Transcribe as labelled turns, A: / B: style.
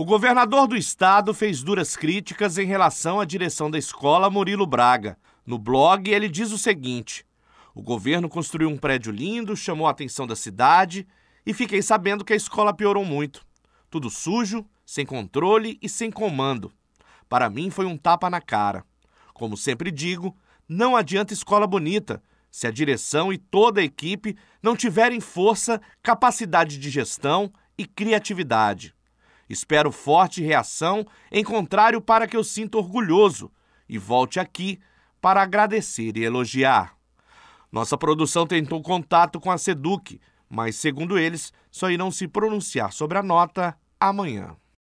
A: O governador do estado fez duras críticas em relação à direção da escola Murilo Braga. No blog, ele diz o seguinte: O governo construiu um prédio lindo, chamou a atenção da cidade e fiquei sabendo que a escola piorou muito. Tudo sujo, sem controle e sem comando. Para mim, foi um tapa na cara. Como sempre digo, não adianta escola bonita se a direção e toda a equipe não tiverem força, capacidade de gestão e criatividade. Espero forte reação, em contrário, para que eu sinta orgulhoso e volte aqui para agradecer e elogiar. Nossa produção tentou contato com a SEDUC, mas, segundo eles, só irão se pronunciar sobre a nota amanhã.